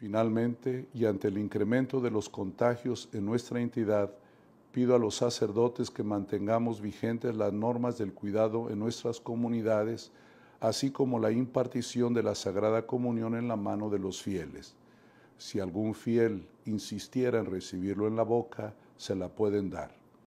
Finalmente, y ante el incremento de los contagios en nuestra entidad, pido a los sacerdotes que mantengamos vigentes las normas del cuidado en nuestras comunidades, así como la impartición de la Sagrada Comunión en la mano de los fieles. Si algún fiel insistiera en recibirlo en la boca, se la pueden dar.